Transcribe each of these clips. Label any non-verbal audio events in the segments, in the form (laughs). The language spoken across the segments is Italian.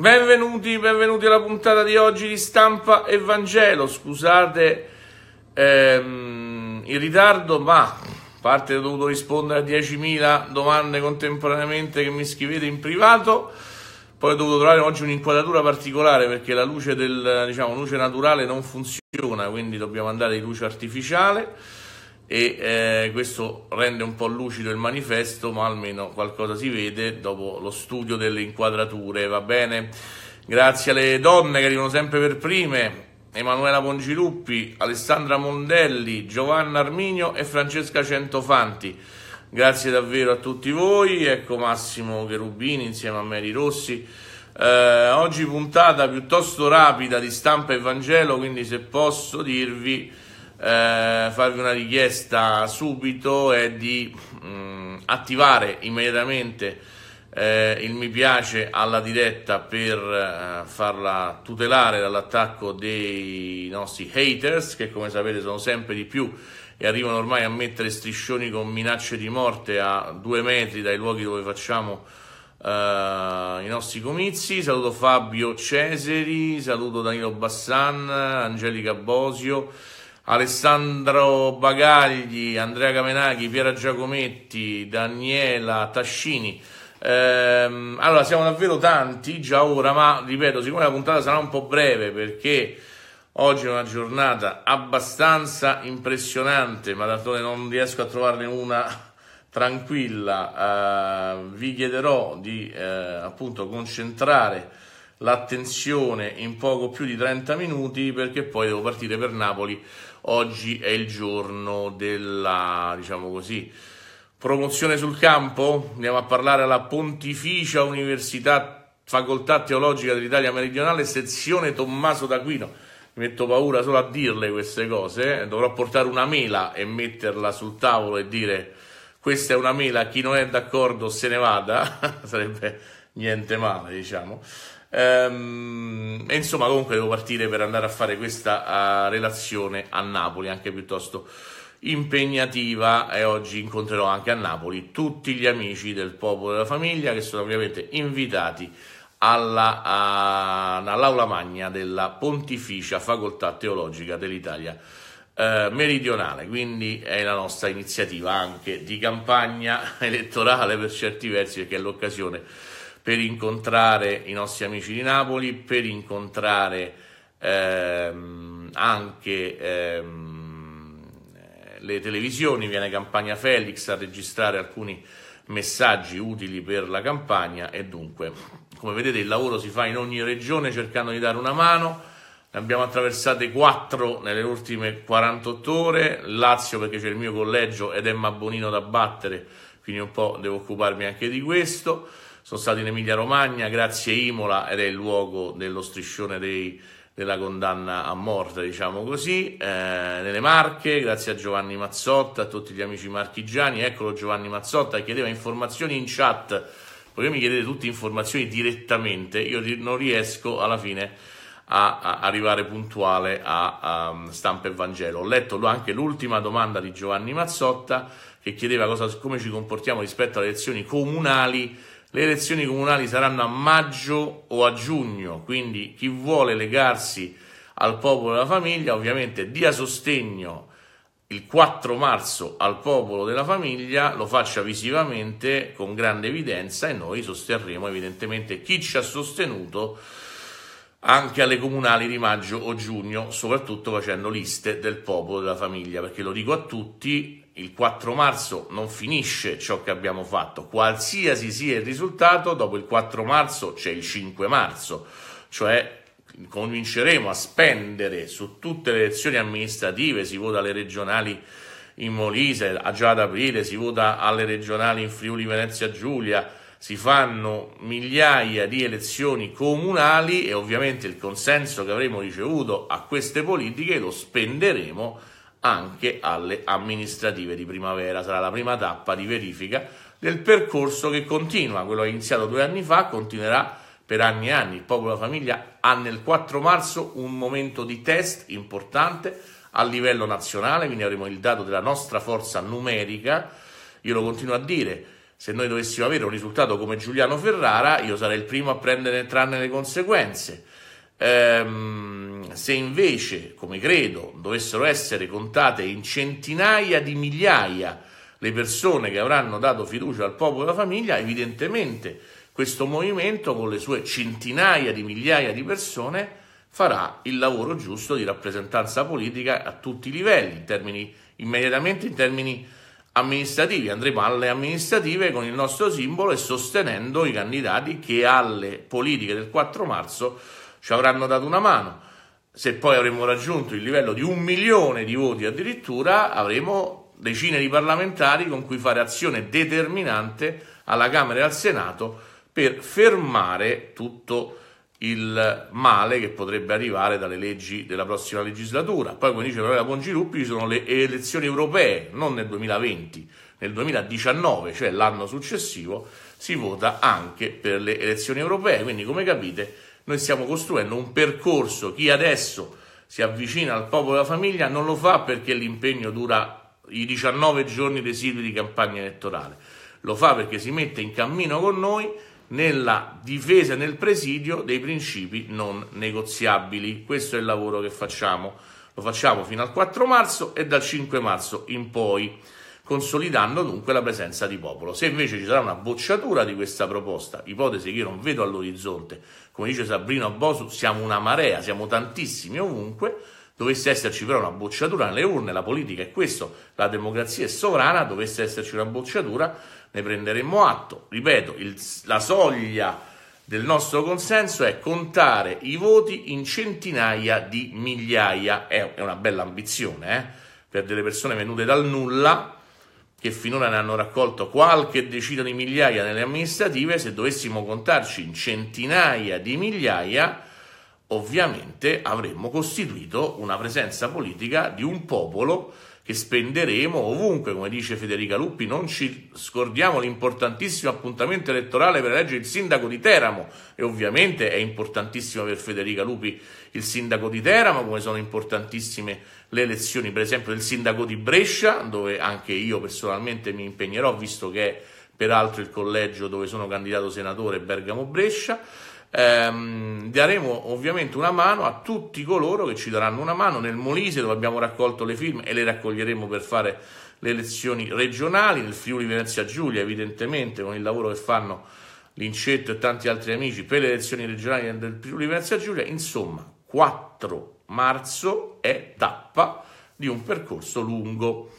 Benvenuti, benvenuti alla puntata di oggi di Stampa Evangelo. Scusate ehm, il ritardo, ma a parte ho dovuto rispondere a 10.000 domande contemporaneamente che mi scrivete in privato. Poi ho dovuto trovare oggi un'inquadratura particolare perché la luce, del, diciamo, luce naturale non funziona, quindi dobbiamo andare in luce artificiale e eh, questo rende un po' lucido il manifesto ma almeno qualcosa si vede dopo lo studio delle inquadrature va bene grazie alle donne che arrivano sempre per prime Emanuela Pongiluppi, Alessandra Mondelli, Giovanna Arminio e Francesca Centofanti grazie davvero a tutti voi ecco Massimo Cherubini insieme a Mary Rossi eh, oggi puntata piuttosto rapida di stampa e Vangelo quindi se posso dirvi eh, farvi una richiesta subito è di mh, mm, attivare immediatamente eh, il mi piace alla diretta per eh, farla tutelare dall'attacco dei nostri haters che come sapete sono sempre di più e arrivano ormai a mettere striscioni con minacce di morte a due metri dai luoghi dove facciamo Uh, i nostri comizi. Saluto Fabio Ceseri, saluto Danilo Bassan, Angelica Bosio. Alessandro Bagagli, Andrea Camenaghi, Piera Giacometti, Daniela Tascini. Ehm, allora, siamo davvero tanti già ora, ma ripeto, siccome la puntata sarà un po' breve perché oggi è una giornata abbastanza impressionante, ma d'altronde non riesco a trovarne una tranquilla, eh, vi chiederò di eh, appunto concentrare l'attenzione in poco più di 30 minuti perché poi devo partire per Napoli oggi è il giorno della, diciamo così, promozione sul campo. Andiamo a parlare alla Pontificia Università Facoltà Teologica dell'Italia Meridionale, sezione Tommaso d'Aquino. Mi metto paura solo a dirle queste cose. Eh. Dovrò portare una mela e metterla sul tavolo e dire questa è una mela, chi non è d'accordo se ne vada. (laughs) Sarebbe niente male, diciamo. Ehm, e insomma, comunque devo partire per andare a fare questa uh, relazione a Napoli, anche piuttosto impegnativa e oggi incontrerò anche a Napoli tutti gli amici del popolo della famiglia che sono ovviamente invitati alla, a, all'aula magna della Pontificia Facoltà Teologica dell'Italia eh, Meridionale, quindi è la nostra iniziativa anche di campagna (laughs) elettorale per certi versi perché è l'occasione per incontrare i nostri amici di Napoli, per incontrare ehm, anche ehm, le televisioni, viene Campagna Felix a registrare alcuni messaggi utili per la campagna e dunque, come vedete, il lavoro si fa in ogni regione cercando di dare una mano. Ne abbiamo attraversate 4 nelle ultime 48 ore, Lazio perché c'è il mio collegio ed è Mabonino da battere, quindi un po' devo occuparmi anche di questo sono stato in Emilia Romagna, grazie Imola ed è il luogo dello striscione dei, della condanna a morte, diciamo così, eh, nelle Marche, grazie a Giovanni Mazzotta, a tutti gli amici marchigiani, eccolo Giovanni Mazzotta chiedeva informazioni in chat, poi mi chiedete tutte informazioni direttamente, io non riesco alla fine a, arrivare puntuale a, a um, Stampa e Vangelo. Ho letto anche l'ultima domanda di Giovanni Mazzotta che chiedeva cosa, come ci comportiamo rispetto alle elezioni comunali le elezioni comunali saranno a maggio o a giugno, quindi chi vuole legarsi al popolo della famiglia ovviamente dia sostegno il 4 marzo al popolo della famiglia, lo faccia visivamente con grande evidenza e noi sosterremo evidentemente chi ci ha sostenuto anche alle comunali di maggio o giugno, soprattutto facendo liste del popolo della famiglia, perché lo dico a tutti, il 4 marzo non finisce ciò che abbiamo fatto, qualsiasi sia il risultato, dopo il 4 marzo c'è il 5 marzo, cioè cominceremo a spendere su tutte le elezioni amministrative, si vota alle regionali in Molise, a già ad aprile, si vota alle regionali in Friuli Venezia Giulia, si fanno migliaia di elezioni comunali e ovviamente il consenso che avremo ricevuto a queste politiche lo spenderemo anche alle amministrative di primavera. Sarà la prima tappa di verifica del percorso che continua, quello iniziato due anni fa, continuerà per anni e anni. Il popolo della famiglia ha nel 4 marzo un momento di test importante a livello nazionale, quindi avremo il dato della nostra forza numerica. Io lo continuo a dire, se noi dovessimo avere un risultato come Giuliano Ferrara, io sarei il primo a prendere tranne le conseguenze. Ehm, se invece, come credo, dovessero essere contate in centinaia di migliaia le persone che avranno dato fiducia al popolo e alla famiglia, evidentemente questo movimento con le sue centinaia di migliaia di persone farà il lavoro giusto di rappresentanza politica a tutti i livelli, in termini, immediatamente in termini amministrativi. Andremo alle amministrative con il nostro simbolo e sostenendo i candidati che alle politiche del 4 marzo ci avranno dato una mano se poi avremo raggiunto il livello di un milione di voti addirittura, avremo decine di parlamentari con cui fare azione determinante alla Camera e al Senato per fermare tutto il male che potrebbe arrivare dalle leggi della prossima legislatura. Poi, come dice la Pongiruppi, ci sono le elezioni europee, non nel 2020, nel 2019, cioè l'anno successivo, si vota anche per le elezioni europee. Quindi, come capite, noi stiamo costruendo un percorso, chi adesso si avvicina al popolo della famiglia non lo fa perché l'impegno dura i 19 giorni residui di campagna elettorale, lo fa perché si mette in cammino con noi nella difesa e nel presidio dei principi non negoziabili. Questo è il lavoro che facciamo. Lo facciamo fino al 4 marzo e dal 5 marzo in poi consolidando dunque la presenza di popolo. Se invece ci sarà una bocciatura di questa proposta, ipotesi che io non vedo all'orizzonte, come dice Sabrino Bosu, siamo una marea, siamo tantissimi ovunque, dovesse esserci però una bocciatura nelle urne, la politica è questo, la democrazia è sovrana, dovesse esserci una bocciatura, ne prenderemmo atto. Ripeto, il, la soglia del nostro consenso è contare i voti in centinaia di migliaia, è, è una bella ambizione, eh? per delle persone venute dal nulla, che finora ne hanno raccolto qualche decina di migliaia nelle amministrative, se dovessimo contarci in centinaia di migliaia, ovviamente avremmo costituito una presenza politica di un popolo che spenderemo ovunque, come dice Federica Luppi, non ci scordiamo l'importantissimo appuntamento elettorale per eleggere il sindaco di Teramo e ovviamente è importantissimo per Federica Luppi il sindaco di Teramo, come sono importantissime le elezioni per esempio del sindaco di Brescia, dove anche io personalmente mi impegnerò, visto che è peraltro il collegio dove sono candidato senatore Bergamo Brescia Ehm, daremo ovviamente una mano a tutti coloro che ci daranno una mano nel Molise dove abbiamo raccolto le firme e le raccoglieremo per fare le elezioni regionali, nel Friuli Venezia Giulia evidentemente con il lavoro che fanno Lincetto e tanti altri amici per le elezioni regionali del Friuli Venezia Giulia, insomma 4 marzo è tappa di un percorso lungo.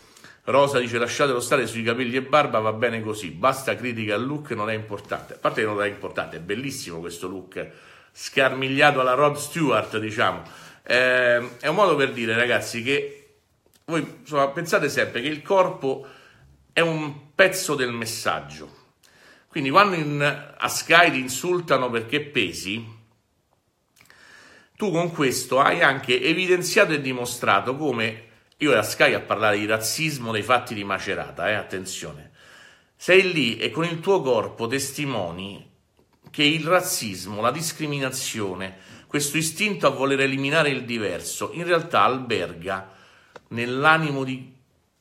Rosa dice lasciatelo stare sui capelli e barba, va bene così, basta critica al look, non è importante. A parte che non è importante, è bellissimo questo look scarmigliato alla Rod Stewart, diciamo. Eh, è un modo per dire, ragazzi, che voi insomma, pensate sempre che il corpo è un pezzo del messaggio. Quindi quando in, a Sky ti insultano perché pesi, tu con questo hai anche evidenziato e dimostrato come io era Sky a parlare di razzismo dei fatti di Macerata, eh, attenzione. Sei lì e con il tuo corpo testimoni che il razzismo, la discriminazione, questo istinto a voler eliminare il diverso, in realtà alberga nell'animo di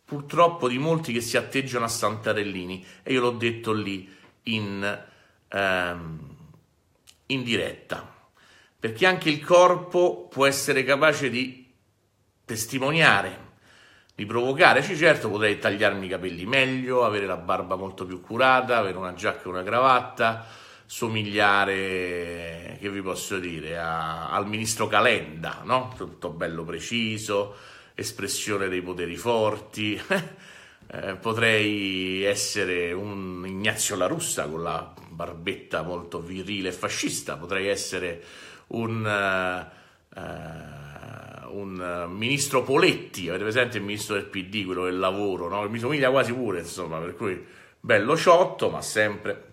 purtroppo di molti che si atteggiano a Santarellini e io l'ho detto lì in, ehm, in diretta perché anche il corpo può essere capace di testimoniare di provocare. Sì, certo, potrei tagliarmi i capelli meglio, avere la barba molto più curata, avere una giacca e una cravatta, somigliare, che vi posso dire, a, al ministro Calenda, no? Tutto bello preciso, espressione dei poteri forti. (laughs) eh, potrei essere un Ignazio La Russa con la barbetta molto virile e fascista, potrei essere un... Uh, un eh, ministro Poletti, avete presente il ministro del PD, quello del lavoro, no? mi somiglia quasi pure, insomma, per cui bello ciotto, ma sempre.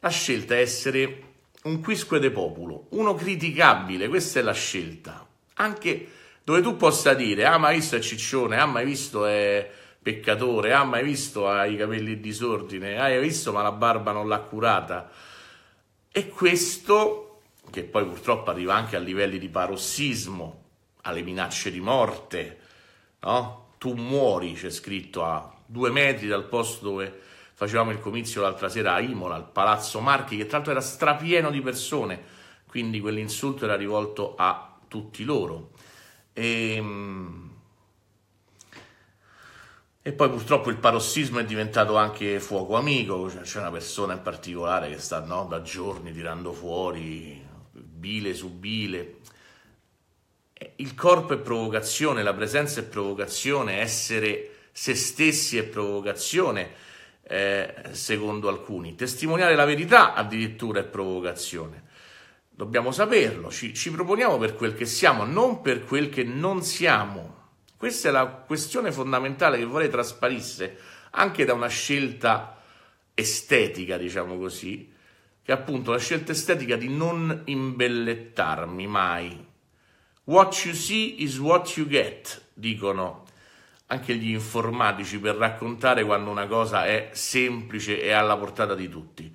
La scelta è essere un quisque de popolo, uno criticabile, questa è la scelta. Anche dove tu possa dire, ah mai visto è ciccione, ah mai visto è eh, peccatore, ah mai visto ha ah, i capelli in disordine, ah, hai visto ma la barba non l'ha curata. E questo, che poi purtroppo arriva anche a livelli di parossismo, alle minacce di morte, no? Tu muori, c'è scritto a due metri dal posto dove facevamo il comizio l'altra sera a Imola, al Palazzo Marchi, che tra l'altro era strapieno di persone, quindi quell'insulto era rivolto a tutti loro. E, ehm, e poi purtroppo il parossismo è diventato anche fuoco amico, c'è una persona in particolare che sta no, da giorni tirando fuori bile su bile il corpo è provocazione, la presenza è provocazione, essere se stessi è provocazione, eh, secondo alcuni. Testimoniare la verità addirittura è provocazione. Dobbiamo saperlo, ci, ci proponiamo per quel che siamo, non per quel che non siamo. Questa è la questione fondamentale che vorrei trasparisse anche da una scelta estetica, diciamo così, che è appunto la scelta estetica di non imbellettarmi mai, What you see is what you get, dicono anche gli informatici per raccontare quando una cosa è semplice e alla portata di tutti.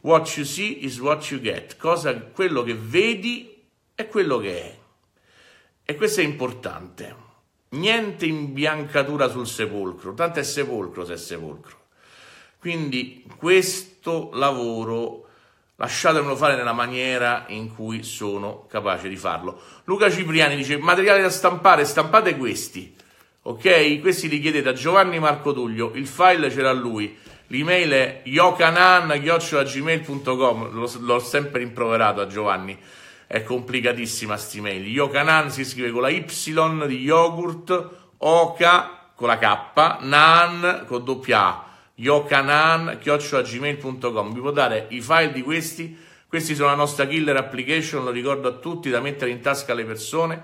What you see is what you get, cosa, quello che vedi è quello che è. E questo è importante. Niente imbiancatura sul sepolcro, tanto è sepolcro se è sepolcro. Quindi questo lavoro Lasciatemelo fare nella maniera in cui sono capace di farlo. Luca Cipriani dice: materiale da stampare, stampate questi. Ok? Questi li chiedete a Giovanni Marco Tullio, il file ce l'ha lui. L'email è yokanan.gmail.com. l'ho, l'ho sempre rimproverato a Giovanni, è complicatissima sti mail. Yokanan si scrive con la Y di yogurt, Oka con la K, nan con doppia A yocanan.gmail.com Vi può dare i file di questi, questi sono la nostra killer application, lo ricordo a tutti, da mettere in tasca alle persone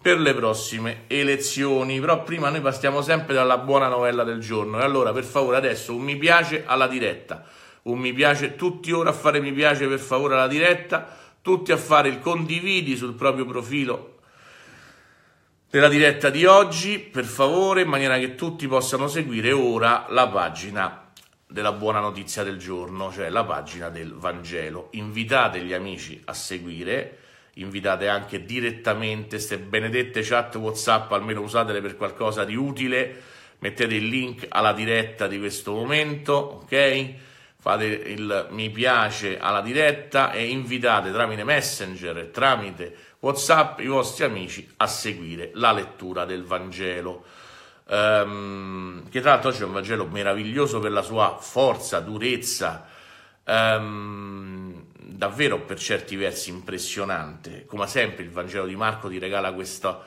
per le prossime elezioni. Però prima noi passiamo sempre dalla buona novella del giorno. E allora, per favore, adesso un mi piace alla diretta. Un mi piace, tutti ora a fare mi piace per favore alla diretta, tutti a fare il condividi sul proprio profilo della diretta di oggi, per favore, in maniera che tutti possano seguire ora la pagina della buona notizia del giorno, cioè la pagina del Vangelo. Invitate gli amici a seguire, invitate anche direttamente queste benedette chat WhatsApp, almeno usatele per qualcosa di utile. Mettete il link alla diretta di questo momento, ok? Fate il mi piace alla diretta e invitate tramite Messenger e tramite WhatsApp i vostri amici a seguire la lettura del Vangelo. Um, che tra l'altro c'è un Vangelo meraviglioso per la sua forza, durezza, um, davvero per certi versi impressionante. Come sempre il Vangelo di Marco ti regala questa,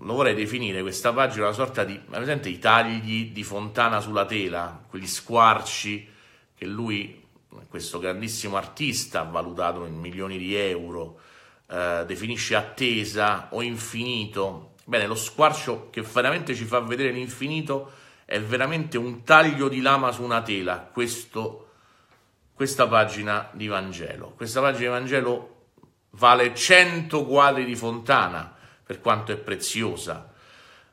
lo vorrei definire questa pagina una sorta di, presente i tagli di fontana sulla tela, quegli squarci che lui, questo grandissimo artista, ha valutato in milioni di euro, eh, definisce attesa o infinito. Bene, lo squarcio che veramente ci fa vedere l'infinito è veramente un taglio di lama su una tela, questo, questa pagina di Vangelo. Questa pagina di Vangelo vale 100 quadri di Fontana, per quanto è preziosa.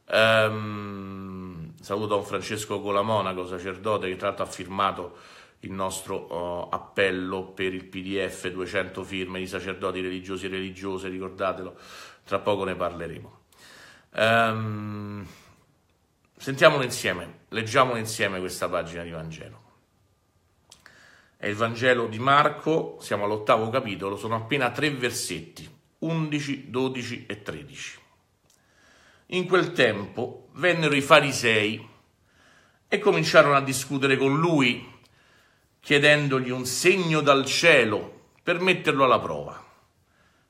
Um, saluto Don Francesco Colamonaco, sacerdote, che tra l'altro ha firmato il nostro uh, appello per il PDF 200 firme di sacerdoti religiosi e religiose, ricordatelo, tra poco ne parleremo. Um, sentiamolo insieme, leggiamolo insieme questa pagina di Vangelo. È il Vangelo di Marco, siamo all'ottavo capitolo, sono appena tre versetti, 11, 12 e 13. In quel tempo vennero i farisei e cominciarono a discutere con lui chiedendogli un segno dal cielo per metterlo alla prova.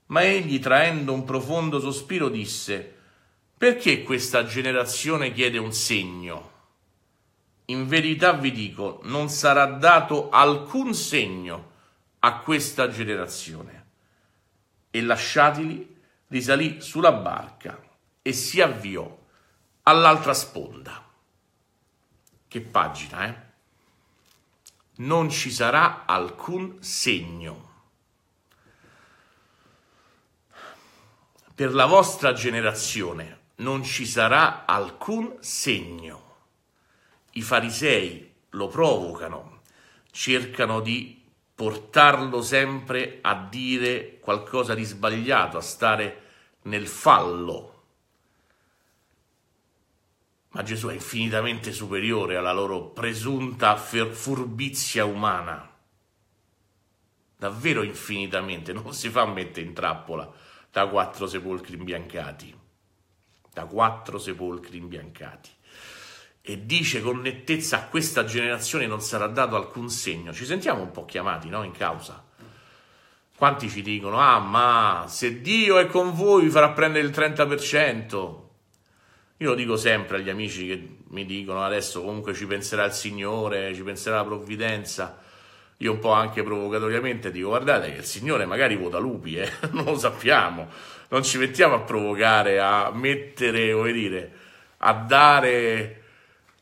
Ma egli, traendo un profondo sospiro, disse, Perché questa generazione chiede un segno? In verità vi dico, non sarà dato alcun segno a questa generazione. E lasciatili, risalì sulla barca e si avviò all'altra sponda. Che pagina, eh? non ci sarà alcun segno. Per la vostra generazione non ci sarà alcun segno. I farisei lo provocano, cercano di portarlo sempre a dire qualcosa di sbagliato, a stare nel fallo ma Gesù è infinitamente superiore alla loro presunta furbizia umana. Davvero infinitamente, non si fa a mettere in trappola da quattro sepolcri imbiancati. Da quattro sepolcri imbiancati. E dice con nettezza a questa generazione non sarà dato alcun segno. Ci sentiamo un po' chiamati, no? In causa. Quanti ci dicono, ah ma se Dio è con voi vi farà prendere il 30%, io lo dico sempre agli amici che mi dicono adesso comunque ci penserà il Signore, ci penserà la provvidenza. Io un po' anche provocatoriamente dico guardate che il Signore magari vota lupi, eh? (laughs) non lo sappiamo, non ci mettiamo a provocare, a mettere, come dire, a dare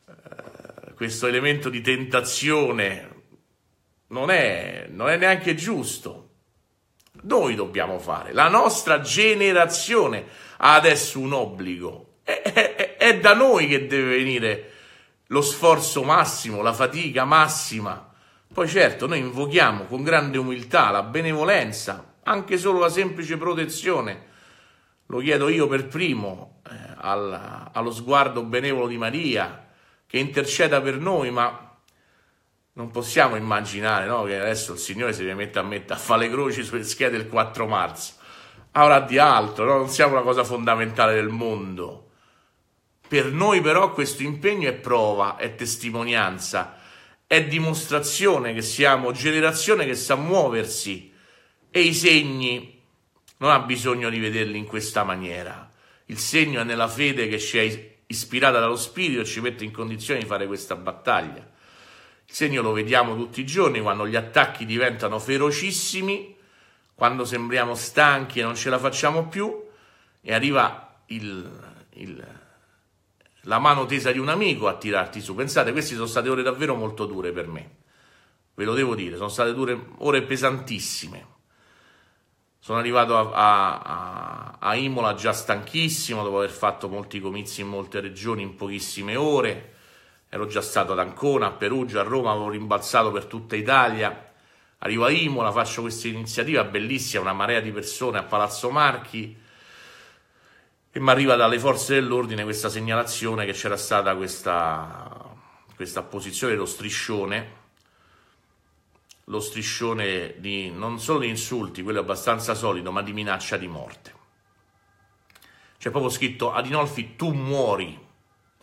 eh, questo elemento di tentazione. Non è, non è neanche giusto. Noi dobbiamo fare, la nostra generazione ha adesso un obbligo è, è, è da noi che deve venire lo sforzo massimo, la fatica massima. Poi certo, noi invochiamo con grande umiltà la benevolenza, anche solo la semplice protezione. Lo chiedo io per primo eh, al, allo sguardo benevolo di Maria, che interceda per noi, ma non possiamo immaginare no, che adesso il Signore si mette a, mette a fare le croci sulle schede il 4 marzo. Avrà di altro, no? non siamo la cosa fondamentale del mondo. Per noi però questo impegno è prova, è testimonianza, è dimostrazione che siamo generazione che sa muoversi e i segni non ha bisogno di vederli in questa maniera. Il segno è nella fede che ci è ispirata dallo Spirito e ci mette in condizione di fare questa battaglia. Il segno lo vediamo tutti i giorni quando gli attacchi diventano ferocissimi, quando sembriamo stanchi e non ce la facciamo più e arriva il, il, la mano tesa di un amico a tirarti su. Pensate, queste sono state ore davvero molto dure per me. Ve lo devo dire, sono state dure, ore pesantissime. Sono arrivato a, a, a, a Imola già stanchissimo dopo aver fatto molti comizi in molte regioni in pochissime ore. Ero già stato ad Ancona, a Perugia, a Roma, avevo rimbalzato per tutta Italia. Arrivo a Imola, faccio questa iniziativa bellissima, una marea di persone a Palazzo Marchi e mi arriva dalle forze dell'ordine questa segnalazione che c'era stata questa, questa posizione dello striscione, lo striscione di, non solo di insulti, quello abbastanza solido, ma di minaccia di morte. C'è proprio scritto Adinolfi tu muori,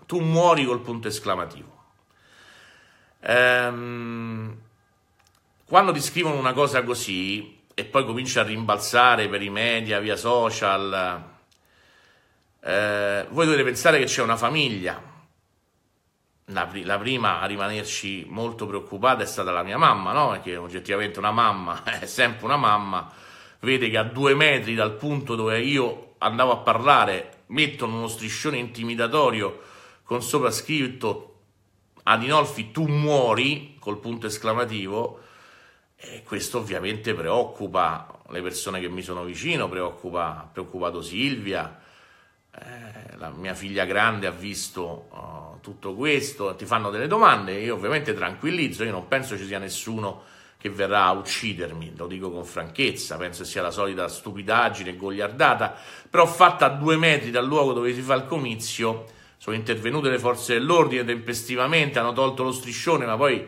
tu muori col punto esclamativo. Ehm, quando ti scrivono una cosa così e poi comincia a rimbalzare per i media, via social, eh, voi dovete pensare che c'è una famiglia. La, pri- la, prima a rimanerci molto preoccupata è stata la mia mamma, no? Perché oggettivamente una mamma (laughs) è sempre una mamma. Vede che a due metri dal punto dove io andavo a parlare mettono uno striscione intimidatorio con sopra scritto Adinolfi tu muori col punto esclamativo e questo ovviamente preoccupa le persone che mi sono vicino, preoccupa, preoccupato Silvia, eh, la mia figlia grande ha visto uh, tutto questo, ti fanno delle domande, io ovviamente tranquillizzo, io non penso ci sia nessuno che verrà a uccidermi, lo dico con franchezza, penso sia la solita stupidaggine, gogliardata, però fatta a due metri dal luogo dove si fa il comizio, sono intervenute le forze dell'ordine tempestivamente, hanno tolto lo striscione, ma poi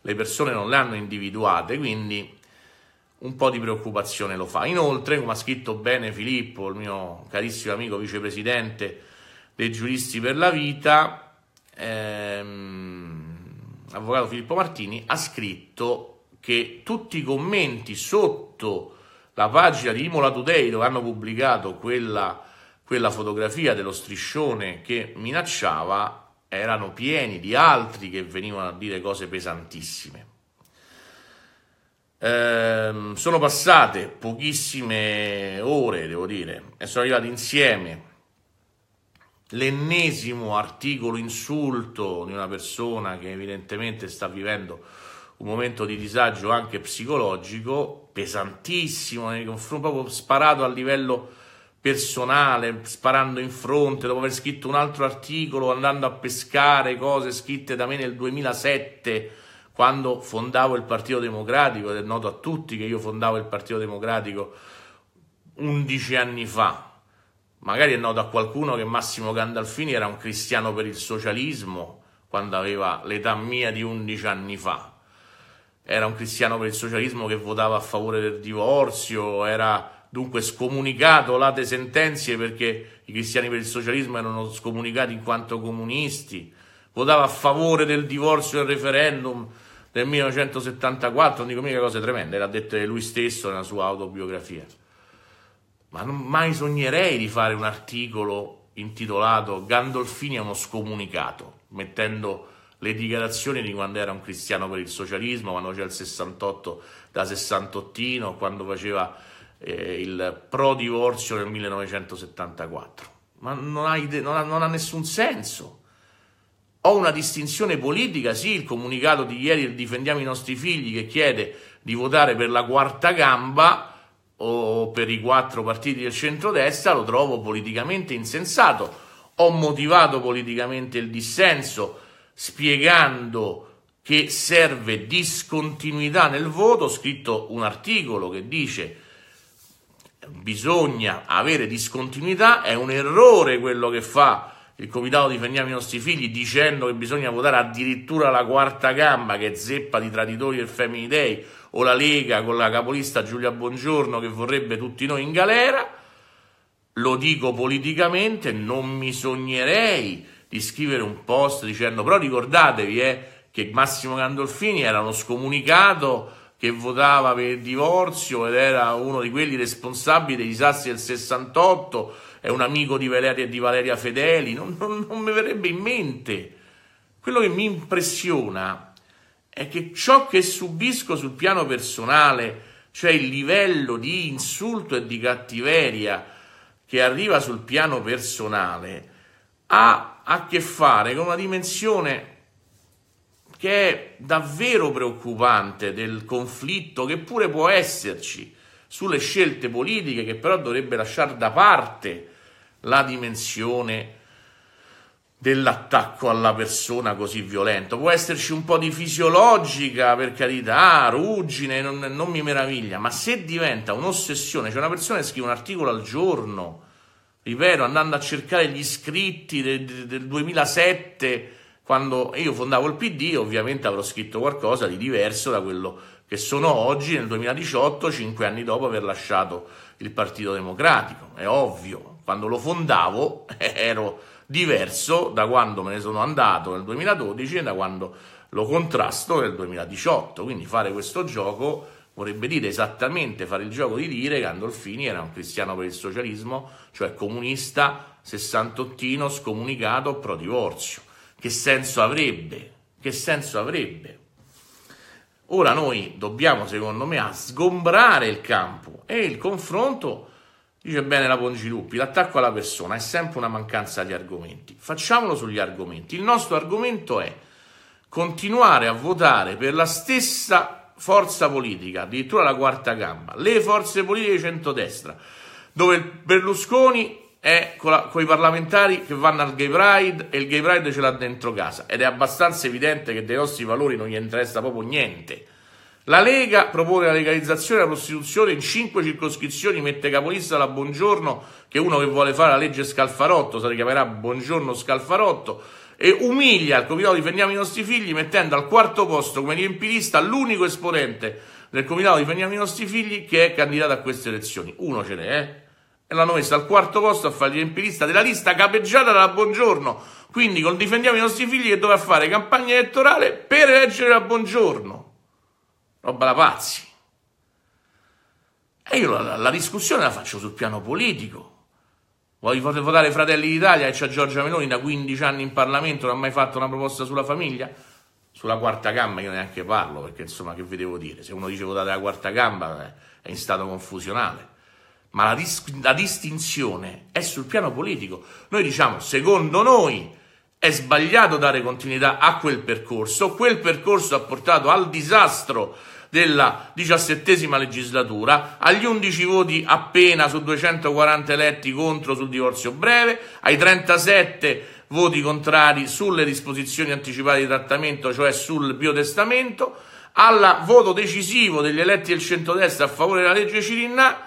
le persone non le hanno individuate, quindi un po' di preoccupazione lo fa. Inoltre, come ha scritto bene Filippo, il mio carissimo amico vicepresidente dei giuristi per la vita, ehm, avvocato Filippo Martini, ha scritto che tutti i commenti sotto la pagina di Imola Today dove hanno pubblicato quella, quella fotografia dello striscione che minacciava erano pieni di altri che venivano a dire cose pesantissime. Ehm, sono passate pochissime ore, devo dire, e sono arrivati insieme l'ennesimo articolo insulto di una persona che evidentemente sta vivendo un momento di disagio anche psicologico pesantissimo eh, proprio sparato a livello personale sparando in fronte dopo aver scritto un altro articolo andando a pescare cose scritte da me nel 2007 quando fondavo il Partito Democratico, ed è noto a tutti che io fondavo il Partito Democratico 11 anni fa, magari è noto a qualcuno che Massimo Gandalfini era un cristiano per il socialismo quando aveva l'età mia di 11 anni fa, era un cristiano per il socialismo che votava a favore del divorzio, era dunque scomunicato late sentenze perché i cristiani per il socialismo erano scomunicati in quanto comunisti, votava a favore del divorzio e del referendum, del 1974, non dico mica cose tremende, l'ha dette lui stesso nella sua autobiografia. Ma non mai sognerei di fare un articolo intitolato Gandolfini è uno scomunicato, mettendo le dichiarazioni di quando era un cristiano per il socialismo, quando c'era il 68 da 68, quando faceva eh, il pro divorzio nel 1974. Ma non ha, ide- non ha, non ha nessun senso. Ho una distinzione politica, sì, il comunicato di ieri il difendiamo i nostri figli che chiede di votare per la quarta gamba o per i quattro partiti del centrodestra, lo trovo politicamente insensato. Ho motivato politicamente il dissenso spiegando che serve discontinuità nel voto, ho scritto un articolo che dice bisogna avere discontinuità, è un errore quello che fa il comitato difendiamo i nostri figli dicendo che bisogna votare addirittura la quarta gamba che è zeppa di traditori e Family Day o la Lega con la capolista Giulia Buongiorno che vorrebbe tutti noi in galera lo dico politicamente non mi sognerei di scrivere un post dicendo però ricordatevi eh, che Massimo Gandolfini era uno scomunicato che votava per il divorzio ed era uno di quelli responsabili dei disastri del 68 è un amico di Valeria e di Valeria Fedeli, non, non, non mi verrebbe in mente. Quello che mi impressiona è che ciò che subisco sul piano personale, cioè il livello di insulto e di cattiveria che arriva sul piano personale, ha a che fare con una dimensione che è davvero preoccupante del conflitto che pure può esserci sulle scelte politiche che però dovrebbe lasciare da parte la dimensione dell'attacco alla persona così violento. Può esserci un po' di fisiologica, per carità, ah, ruggine, non, non mi meraviglia, ma se diventa un'ossessione, cioè una persona che scrive un articolo al giorno, ripeto, andando a cercare gli iscritti del, del 2007 quando io fondavo il PD ovviamente avrò scritto qualcosa di diverso da quello che sono oggi nel 2018, cinque anni dopo aver lasciato il Partito Democratico. È ovvio, quando lo fondavo (laughs) ero diverso da quando me ne sono andato nel 2012 e da quando lo contrasto nel 2018. Quindi fare questo gioco vorrebbe dire esattamente fare il gioco di dire che Andolfini era un cristiano per il socialismo, cioè comunista, sessantottino, scomunicato, pro divorzio. Che senso avrebbe? Che senso avrebbe? Ora noi dobbiamo, secondo me, sgombrare il campo e il confronto, dice bene la Pongiluppi, l'attacco alla persona è sempre una mancanza di argomenti. Facciamolo sugli argomenti. Il nostro argomento è continuare a votare per la stessa forza politica, addirittura la quarta gamba, le forze politiche di centrodestra, dove Berlusconi è con, i parlamentari che vanno al gay pride e il gay pride ce l'ha dentro casa ed è abbastanza evidente che dei nostri valori non gli interessa proprio niente. La Lega propone la legalizzazione della prostituzione in cinque circoscrizioni, mette capolista la Buongiorno, che è uno che vuole fare la legge Scalfarotto, si chiamerà Buongiorno Scalfarotto, e umilia il comitato Difendiamo i nostri figli mettendo al quarto posto come riempirista l'unico esponente del comitato Difendiamo i nostri figli che è candidato a queste elezioni. Uno ce n'è, eh? l'hanno messa al quarto posto a fare il riempirista della lista capeggiata dalla Buongiorno. Quindi con difendiamo i nostri figli che doveva fare campagna elettorale per eleggere la Buongiorno. Roba da pazzi. E io la, la discussione la faccio sul piano politico. Voglio votare Fratelli d'Italia e c'è Giorgia Meloni da 15 anni in Parlamento, non ha mai fatto una proposta sulla famiglia? Sulla quarta gamba io neanche parlo, perché insomma che vi devo dire? Se uno dice votate la quarta gamba eh, è in stato confusionale ma la, dis- la distinzione è sul piano politico. Noi diciamo, secondo noi è sbagliato dare continuità a quel percorso, quel percorso ha portato al disastro della diciassettesima legislatura, agli 11 voti appena su 240 eletti contro sul divorzio breve, ai 37 voti contrari sulle disposizioni anticipate di trattamento, cioè sul biotestamento, al voto decisivo degli eletti del centrodestra a favore della legge Cirinna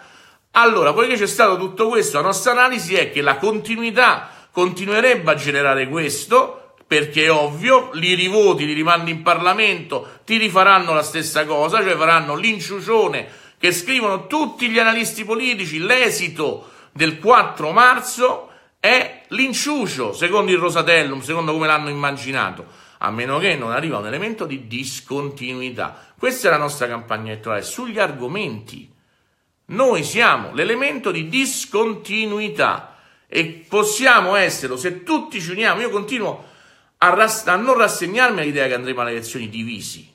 allora, poiché c'è stato tutto questo, la nostra analisi è che la continuità continuerebbe a generare questo, perché è ovvio, li rivoti, li rimandi in Parlamento, ti rifaranno la stessa cosa, cioè faranno l'inciucione che scrivono tutti gli analisti politici, l'esito del 4 marzo è l'inciucio, secondo il Rosatellum, secondo come l'hanno immaginato a meno che non arriva un elemento di discontinuità. Questa è la nostra campagna elettorale sugli argomenti. Noi siamo l'elemento di discontinuità e possiamo esserlo se tutti ci uniamo. Io continuo a, ras- a non rassegnarmi all'idea che andremo alle elezioni divisi.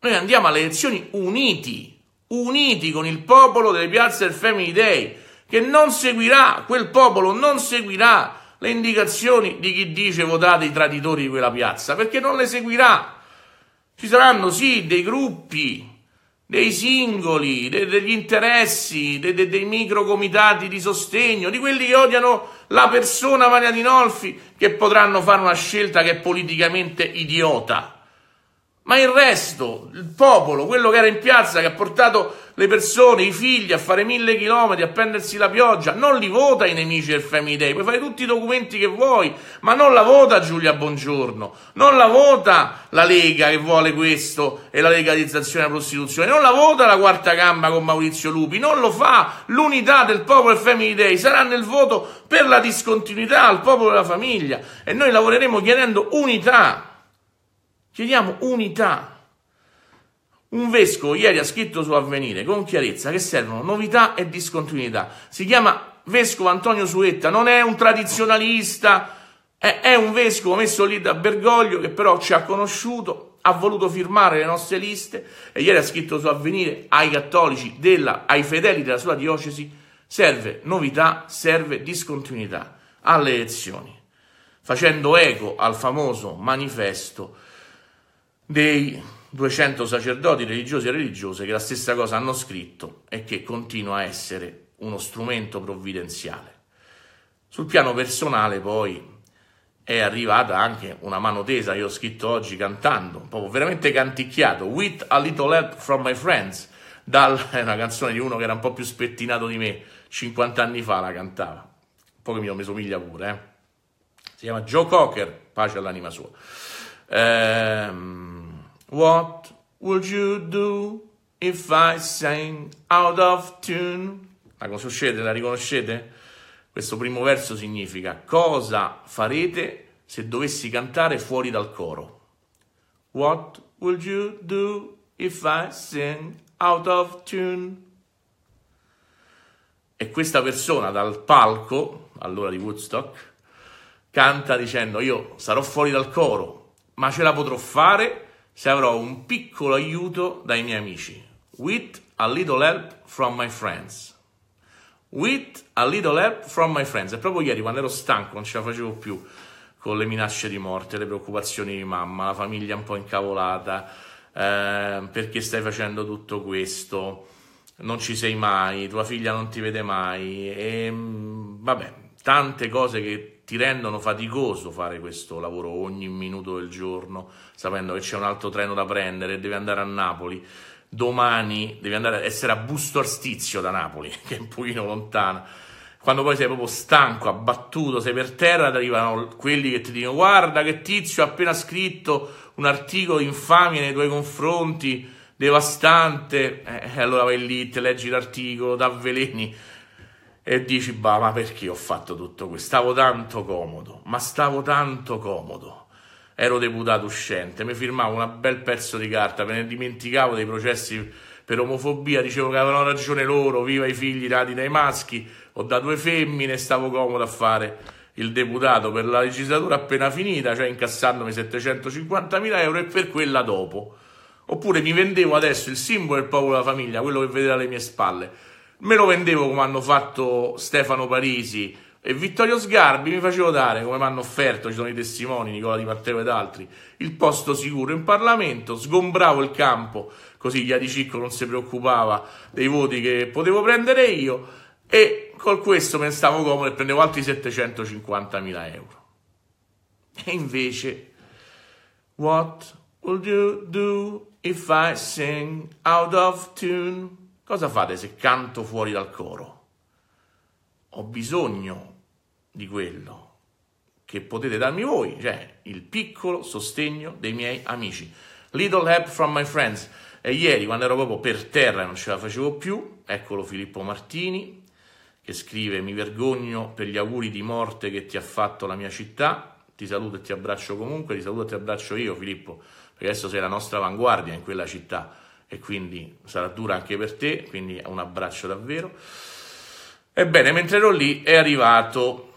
Noi andiamo alle elezioni uniti, uniti con il popolo delle piazze del Family Day, che non seguirà, quel popolo non seguirà le indicazioni di chi dice votate i traditori di quella piazza, perché non le seguirà. Ci saranno sì dei gruppi dei singoli, de, degli interessi, de, de, dei microcomitati di sostegno, di quelli che odiano la persona Maria Dinolfi, che potranno fare una scelta che è politicamente idiota. Ma il resto, il popolo, quello che era in piazza, che ha portato le persone, i figli a fare mille chilometri, a prendersi la pioggia, non li vota i nemici del Family Day, puoi fare tutti i documenti che vuoi, ma non la vota Giulia Bongiorno, non la vota la Lega che vuole questo e la legalizzazione della prostituzione, non la vota la quarta gamba con Maurizio Lupi, non lo fa l'unità del popolo del Family Day, sarà nel voto per la discontinuità al popolo della famiglia e noi lavoreremo chiedendo unità, chiediamo unità un vescovo ieri ha scritto su Avvenire con chiarezza che servono novità e discontinuità. Si chiama vescovo Antonio Suetta, non è un tradizionalista, è un vescovo messo lì da Bergoglio che però ci ha conosciuto, ha voluto firmare le nostre liste e ieri ha scritto su Avvenire ai cattolici, della, ai fedeli della sua diocesi, serve novità, serve discontinuità alle elezioni, facendo eco al famoso manifesto dei 200 sacerdoti religiosi e religiose che la stessa cosa hanno scritto e che continua a essere uno strumento provvidenziale. Sul piano personale poi è arrivata anche una mano tesa, io ho scritto oggi cantando, proprio veramente canticchiato, With a Little Help from My Friends, dal, (laughs) è una canzone di uno che era un po' più spettinato di me, 50 anni fa la cantava, un po' che mi, somiglia pure, eh. si chiama Joe Cocker, pace all'anima sua. Ehm What would you do if I sang out of tune? La conoscete? La riconoscete? Questo primo verso significa cosa farete se dovessi cantare fuori dal coro? What would you do if I sang out of tune? E questa persona dal palco, allora di Woodstock, canta dicendo io sarò fuori dal coro, ma ce la potrò fare se avrò un piccolo aiuto dai miei amici. With a little help from my friends. With a little help from my friends. E proprio ieri, quando ero stanco, non ce la facevo più con le minacce di morte, le preoccupazioni di mamma, la famiglia un po' incavolata, eh, perché stai facendo tutto questo, non ci sei mai, tua figlia non ti vede mai, e ehm, vabbè, tante cose che ti rendono faticoso fare questo lavoro ogni minuto del giorno, sapendo che c'è un altro treno da prendere, e devi andare a Napoli, domani devi andare, essere a Busto Arstizio da Napoli, (laughs) che è un pochino lontana, quando poi sei proprio stanco, abbattuto, sei per terra, arrivano quelli che ti dicono guarda che tizio ha appena scritto un articolo infamia nei tuoi confronti, devastante, e eh, eh, allora vai lì, te leggi l'articolo, ti avveleni, e dici, bah, ma perché ho fatto tutto questo? Stavo tanto comodo, ma stavo tanto comodo. Ero deputato uscente, mi firmavo un bel pezzo di carta, me ne dimenticavo dei processi per omofobia, dicevo che avevano ragione loro, viva i figli nati dai maschi o da due femmine, stavo comodo a fare il deputato per la legislatura appena finita, cioè incassandomi 750.000 euro e per quella dopo. Oppure mi vendevo adesso il simbolo del popolo della famiglia, quello che vedete alle mie spalle me lo vendevo come hanno fatto Stefano Parisi e Vittorio Sgarbi, mi facevo dare, come mi hanno offerto, ci sono i testimoni, Nicola Di Matteo ed altri, il posto sicuro in Parlamento, sgombravo il campo, così Iadicicco non si preoccupava dei voti che potevo prendere io e con questo pensavo comodo e prendevo altri 750 mila euro. E invece, what would you do if I sing out of tune? Cosa fate se canto fuori dal coro? Ho bisogno di quello che potete darmi voi, cioè il piccolo sostegno dei miei amici. Little help from my friends. E ieri, quando ero proprio per terra e non ce la facevo più, eccolo Filippo Martini che scrive: Mi vergogno per gli auguri di morte che ti ha fatto la mia città. Ti saluto e ti abbraccio comunque. Ti saluto e ti abbraccio io, Filippo, perché adesso sei la nostra avanguardia in quella città e quindi sarà dura anche per te, quindi un abbraccio davvero. Ebbene, mentre ero lì è arrivato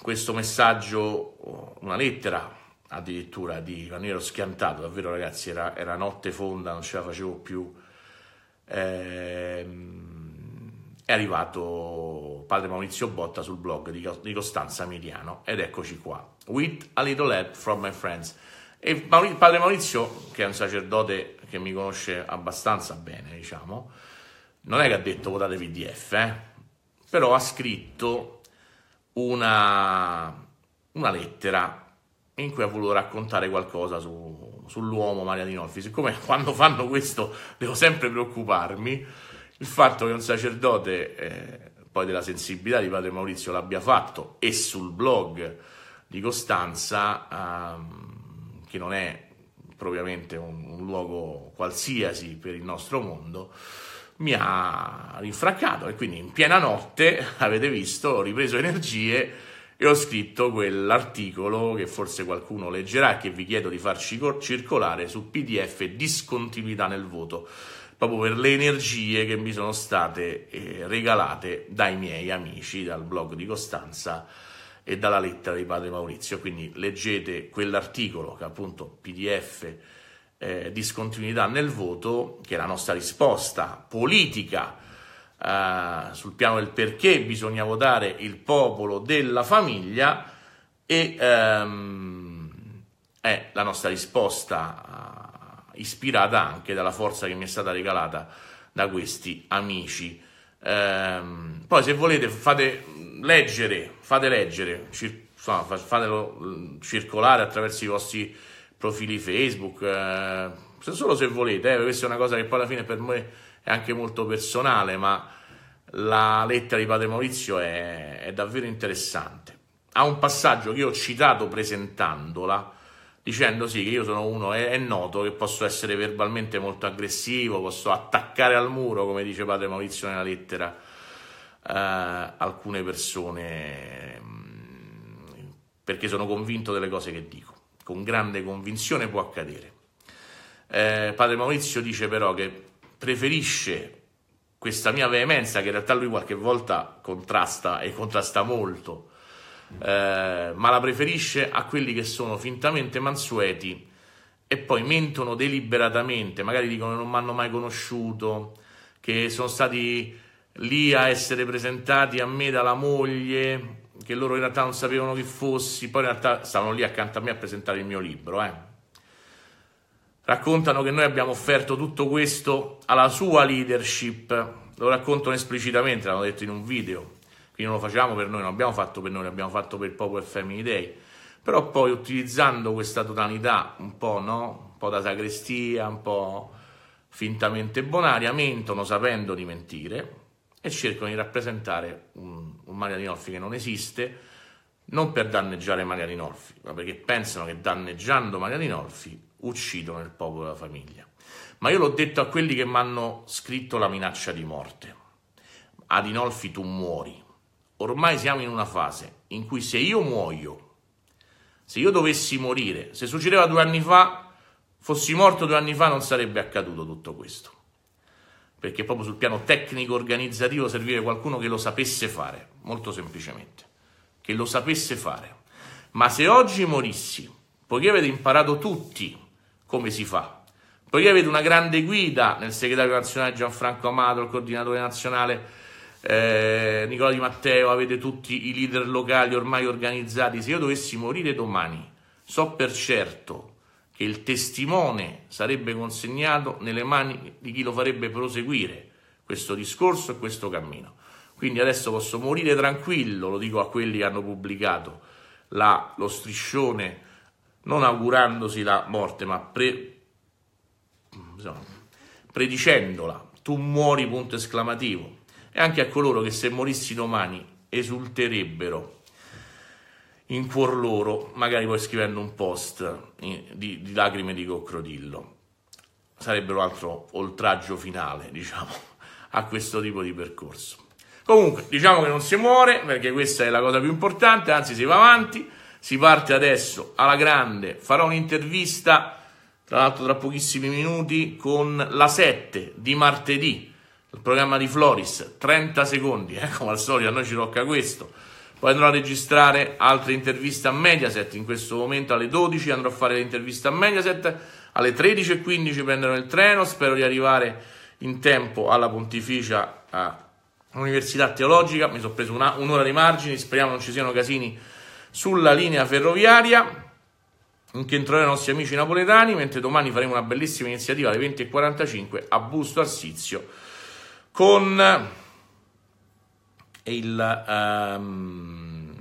questo messaggio, una lettera addirittura di quando ero schiantato, davvero ragazzi, era, era, notte fonda, non ce la facevo più. Ehm, è arrivato padre Maurizio Botta sul blog di, di Costanza Miliano ed eccoci qua. With a little help from my friends. E Maur- padre Maurizio, che è un sacerdote che mi conosce abbastanza bene, diciamo, non è che ha detto votate PDF, eh? però ha scritto una, una, lettera in cui ha voluto raccontare qualcosa su, sull'uomo Maria Dinolfi. Siccome (laughs) quando fanno questo devo sempre preoccuparmi, il fatto che un sacerdote, eh, poi della sensibilità di padre Maurizio, l'abbia fatto e sul blog di Costanza, ehm, che non è propriamente un, un luogo qualsiasi per il nostro mondo, mi ha rinfraccato e quindi in piena notte, (laughs) avete visto, ho ripreso energie e ho scritto quell'articolo che forse qualcuno leggerà che vi chiedo di far circolare su PDF discontinuità nel voto, proprio per le energie che mi sono state eh, regalate dai miei amici, dal blog di Costanza e dalla lettera di padre Maurizio. Quindi leggete quell'articolo che appunto PDF eh, discontinuità nel voto, che è la nostra risposta politica eh, sul piano del perché bisogna votare il popolo della famiglia e ehm, è la nostra risposta eh, ispirata anche dalla forza che mi è stata regalata da questi amici. Ehm, poi se volete fate leggere, fate leggere, cir- insomma, fatelo mm, circolare attraverso i vostri profili Facebook, eh, solo se volete, eh, questa è una cosa che poi alla fine per me è anche molto personale, ma la lettera di Padre Maurizio è, è davvero interessante. Ha un passaggio che ho citato presentandola, dicendo sì che io sono uno, è, è, noto che posso essere verbalmente molto aggressivo, posso attaccare al muro, come dice Padre Maurizio nella lettera eh, alcune persone mm, perché sono convinto delle cose che dico. Con grande convinzione può accadere. Eh, padre Maurizio dice però che preferisce questa mia veemenza, che in realtà lui qualche volta contrasta e contrasta molto, eh, ma la preferisce a quelli che sono fintamente mansueti e poi mentono deliberatamente, magari dicono che non mi hanno mai conosciuto, che sono stati lì a essere presentati a me dalla moglie, che loro in realtà non sapevano chi fossi, poi in realtà stavano lì accanto a me a presentare il mio libro. Eh. Raccontano che noi abbiamo offerto tutto questo alla sua leadership, lo raccontano esplicitamente, l'hanno detto in un video, quindi non lo facciamo per noi, non abbiamo fatto per noi, l'abbiamo fatto per il Popolo e Family Day, però poi utilizzando questa tonalità un po', no? un po' da sagrestia, un po' fintamente bonaria, mentono sapendo di mentire, e cercano di rappresentare un, un di Adinolfi che non esiste, non per danneggiare Mario Adinolfi, ma perché pensano che danneggiando Mario Adinolfi uccidono il popolo e la famiglia. Ma io l'ho detto a quelli che mi hanno scritto la minaccia di morte. Adinolfi, tu muori. Ormai siamo in una fase in cui se io muoio, se io dovessi morire, se succedeva due anni fa, fossi morto due anni fa non sarebbe accaduto tutto questo perché proprio sul piano tecnico organizzativo serviva qualcuno che lo sapesse fare, molto semplicemente, che lo sapesse fare. Ma se oggi morissi, poiché avete imparato tutti come si fa, poiché avete una grande guida nel segretario nazionale Gianfranco Amato, il coordinatore nazionale eh, Nicola Di Matteo, avete tutti i leader locali ormai organizzati, se io dovessi morire domani, so per certo che che il testimone sarebbe consegnato nelle mani di chi lo farebbe proseguire questo discorso e questo cammino. Quindi adesso posso morire tranquillo, lo dico a quelli che hanno pubblicato la, lo striscione, non augurandosi la morte, ma pre, insomma, predicendola. Tu muori, punto esclamativo. E anche a coloro che se morissi domani esulterebbero in cuor loro, magari poi scrivendo un post eh, di, di lacrime di coccodrillo. Sarebbe un altro oltraggio finale, diciamo, a questo tipo di percorso. Comunque, diciamo che non si muore, perché questa è la cosa più importante, anzi si va avanti, si parte adesso alla grande, farò un'intervista, tra l'altro tra pochissimi minuti, con la 7 di martedì, il programma di Floris, 30 secondi, eh, come al solito a noi ci tocca questo poi andrò a registrare altre interviste a Mediaset, in questo momento alle 12 andrò a fare l'intervista a Mediaset, alle 13.15 prenderò il treno, spero di arrivare in tempo alla pontificia Università Teologica, mi sono preso una, un'ora di margini, speriamo non ci siano casini sulla linea ferroviaria in cui entreranno i nostri amici napoletani, mentre domani faremo una bellissima iniziativa alle 20.45 a Busto Arsizio con il, ehm,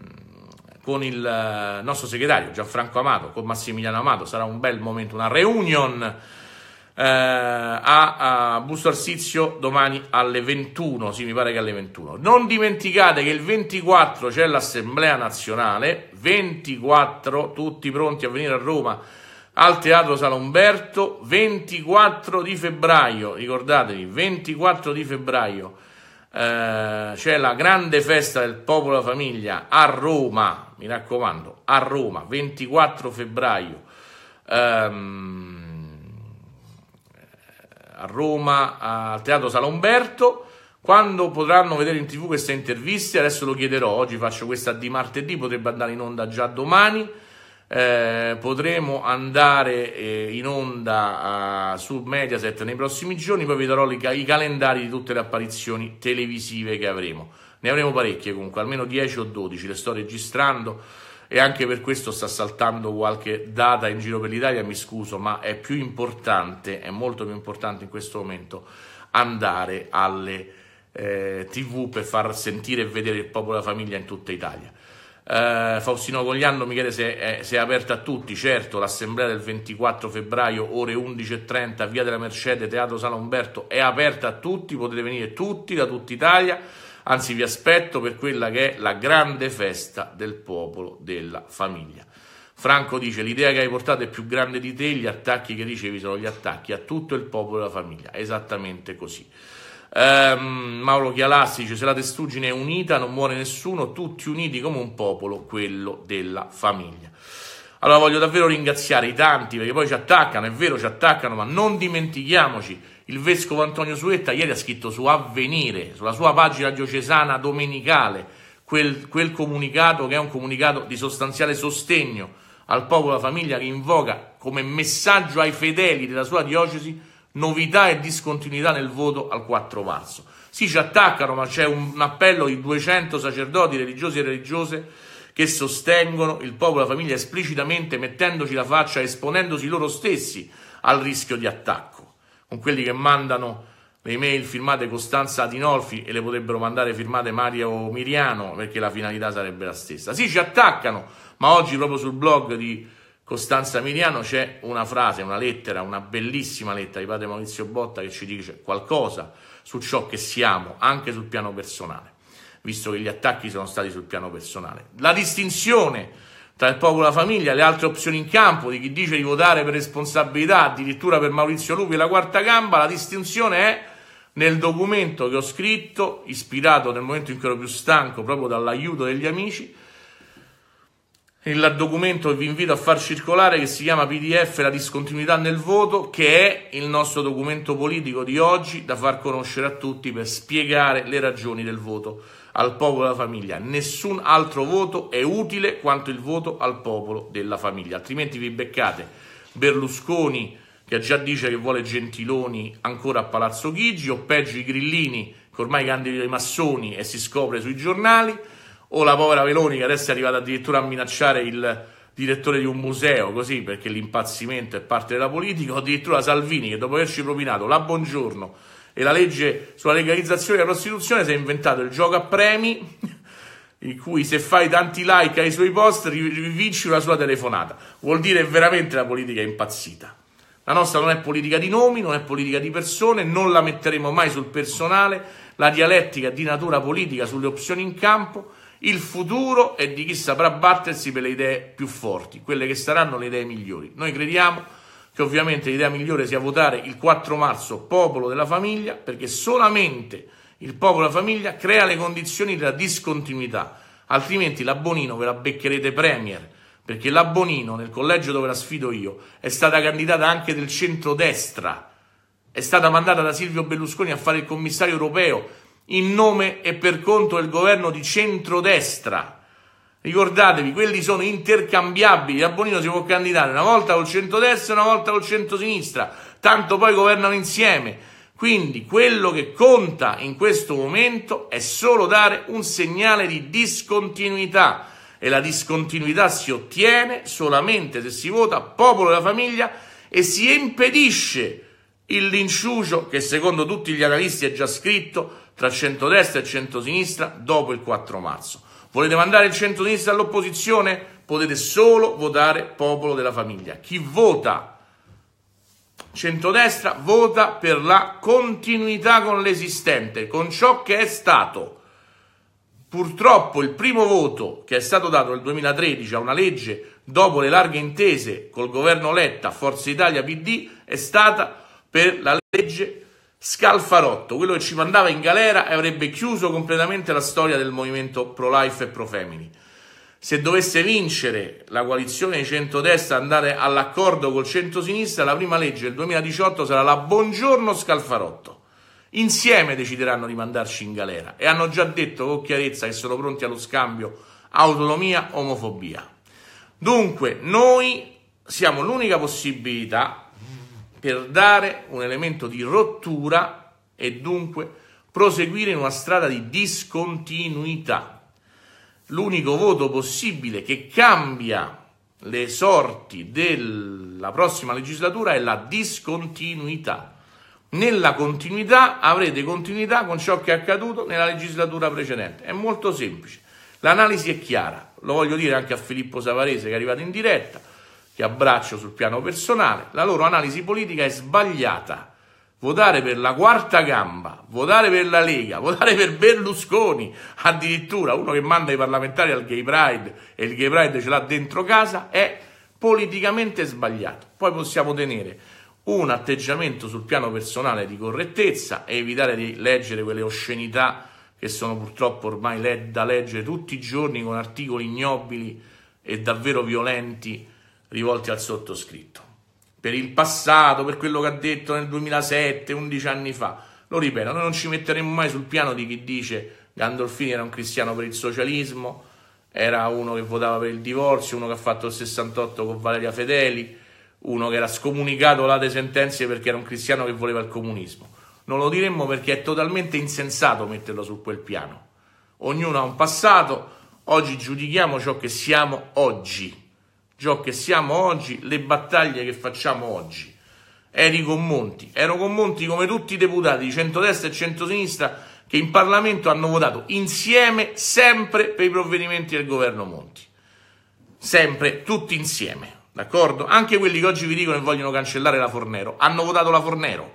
con il eh, nostro segretario Gianfranco Amato, con Massimiliano Amato, sarà un bel momento, una reunion eh, a, a Busto Arsizio domani alle 21, sì mi pare che alle 21. Non dimenticate che il 24 c'è l'Assemblea Nazionale, 24 tutti pronti a venire a Roma al Teatro San Umberto, 24 di febbraio, ricordatevi, 24 di febbraio eh, c'è la grande festa del popolo famiglia a Roma, mi raccomando, a Roma, 24 febbraio. Ehm, a Roma, al Teatro Salomberto. Quando potranno vedere in tv queste interviste? Adesso lo chiederò, oggi faccio questa di martedì, potrebbe andare in onda già domani. Eh, potremo andare eh, in onda eh, su Mediaset nei prossimi giorni, poi vi darò i, i calendari di tutte le apparizioni televisive che avremo. Ne avremo parecchie comunque, almeno 10 o 12, le sto registrando e anche per questo sta saltando qualche data in giro per l'Italia, mi scuso, ma è più importante, è molto più importante in questo momento andare alle eh, tv per far sentire e vedere il popolo e la famiglia in tutta Italia. Uh, Faustino Cogliano mi chiede se è, se è, aperta a tutti, certo l'assemblea del 24 febbraio ore 11.30 via della Mercede, Teatro San Umberto è aperta a tutti, potete venire tutti da tutta Italia, anzi vi aspetto per quella che è la grande festa del popolo della famiglia. Franco dice l'idea che hai portato è più grande di te, gli attacchi che ricevi sono gli attacchi a tutto il popolo della famiglia, esattamente così. Ehm, Mauro Chialassi dice: Se la testuggine è unita, non muore nessuno, tutti uniti come un popolo, quello della famiglia. Allora voglio davvero ringraziare i tanti perché poi ci attaccano, è vero, ci attaccano, ma non dimentichiamoci. Il vescovo Antonio Suetta ieri ha scritto su Avvenire, sulla sua pagina diocesana domenicale, quel, quel comunicato che è un comunicato di sostanziale sostegno al popolo e alla famiglia che invoca come messaggio ai fedeli della sua diocesi novità e discontinuità nel voto al 4 marzo. Sì, ci attaccano, ma c'è un appello di 200 sacerdoti religiosi e religiose che sostengono il popolo e la famiglia esplicitamente mettendoci la faccia, esponendosi loro stessi al rischio di attacco, con quelli che mandano le mail firmate Costanza Adinolfi e le potrebbero mandare firmate Mario Miriano perché la finalità sarebbe la stessa. Sì, ci attaccano, ma oggi proprio sul blog di Costanza Miliano c'è una frase, una lettera, una bellissima lettera di padre Maurizio Botta che ci dice qualcosa su ciò che siamo, anche sul piano personale, visto che gli attacchi sono stati sul piano personale. La distinzione tra il popolo e la famiglia, le altre opzioni in campo, di chi dice di votare per responsabilità, addirittura per Maurizio Lupi e la quarta gamba, la distinzione è nel documento che ho scritto, ispirato nel momento in cui ero più stanco proprio dall'aiuto degli amici, il documento che vi invito a far circolare che si chiama PDF La discontinuità nel voto, che è il nostro documento politico di oggi da far conoscere a tutti per spiegare le ragioni del voto al popolo della famiglia. Nessun altro voto è utile quanto il voto al popolo della famiglia, altrimenti vi beccate Berlusconi che già dice che vuole Gentiloni ancora a Palazzo Chigi o peggio i Grillini che ormai candidano i massoni e si scopre sui giornali o la povera Veloni che adesso è arrivata addirittura a minacciare il direttore di un museo, così perché l'impazzimento è parte della politica, o addirittura Salvini che dopo averci propinato la buongiorno e la legge sulla legalizzazione della prostituzione si è inventato il gioco a premi (laughs) in cui se fai tanti like ai suoi post vinci una sua telefonata. Vuol dire veramente la politica è impazzita. La nostra non è politica di nomi, non è politica di persone, non la metteremo mai sul personale, la dialettica di natura politica sulle opzioni in campo il futuro è di chi saprà battersi per le idee più forti, quelle che saranno le idee migliori. Noi crediamo che ovviamente l'idea migliore sia votare il 4 marzo popolo della famiglia, perché solamente il popolo della famiglia crea le condizioni della discontinuità, altrimenti la Bonino ve la beccherete premier, perché la Bonino nel collegio dove la sfido io è stata candidata anche del centrodestra, è stata mandata da Silvio Berlusconi a fare il commissario europeo, in nome e per conto del governo di centrodestra. Ricordatevi, quelli sono intercambiabili. A Bonino si può candidare una volta col centrodestra e una volta col centrosinistra, tanto poi governano insieme. Quindi quello che conta in questo momento è solo dare un segnale di discontinuità e la discontinuità si ottiene solamente se si vota popolo della famiglia e si impedisce il linciucio che secondo tutti gli analisti è già scritto tra centrodestra e centrosinistra dopo il 4 marzo. Volete mandare il centrosinistra all'opposizione? Potete solo votare popolo della famiglia. Chi vota centrodestra vota per la continuità con l'esistente, con ciò che è stato. Purtroppo il primo voto che è stato dato nel 2013 a una legge dopo le larghe intese col governo Letta, Forza Italia, PD, è stata per la legge Scalfarotto, quello che ci mandava in galera e avrebbe chiuso completamente la storia del movimento pro-life e pro-femini. Se dovesse vincere la coalizione di centrodestra andare all'accordo col centrosinistra, la prima legge del 2018 sarà la Buongiorno Scalfarotto. Insieme decideranno di mandarci in galera e hanno già detto con chiarezza che sono pronti allo scambio autonomia-omofobia. Dunque, noi siamo l'unica possibilità per dare un elemento di rottura e dunque proseguire in una strada di discontinuità. L'unico voto possibile che cambia le sorti della prossima legislatura è la discontinuità. Nella continuità avrete continuità con ciò che è accaduto nella legislatura precedente. È molto semplice. L'analisi è chiara, lo voglio dire anche a Filippo Savarese che è arrivato in diretta che abbraccio sul piano personale, la loro analisi politica è sbagliata. Votare per la quarta gamba, votare per la Lega, votare per Berlusconi, addirittura uno che manda i parlamentari al gay pride e il gay pride ce l'ha dentro casa, è politicamente sbagliato. Poi possiamo tenere un atteggiamento sul piano personale di correttezza e evitare di leggere quelle oscenità che sono purtroppo ormai da leggere tutti i giorni con articoli ignobili e davvero violenti rivolti al sottoscritto. Per il passato, per quello che ha detto nel 2007, 11 anni fa. Lo ripeto, noi non ci metteremo mai sul piano di chi dice Gandolfini era un cristiano per il socialismo, era uno che votava per il divorzio, uno che ha fatto il 68 con Valeria Fedeli, uno che era scomunicato là dai sentenze perché era un cristiano che voleva il comunismo. Non lo diremmo perché è totalmente insensato metterlo su quel piano. Ognuno ha un passato, oggi giudichiamo ciò che siamo oggi ciò che siamo oggi, le battaglie che facciamo oggi. Eri con Monti, ero con Monti come tutti i deputati di centrodestra e centrosinistra che in Parlamento hanno votato insieme sempre per i provvedimenti del governo Monti. Sempre, tutti insieme, d'accordo? Anche quelli che oggi vi dicono che vogliono cancellare la Fornero, hanno votato la Fornero,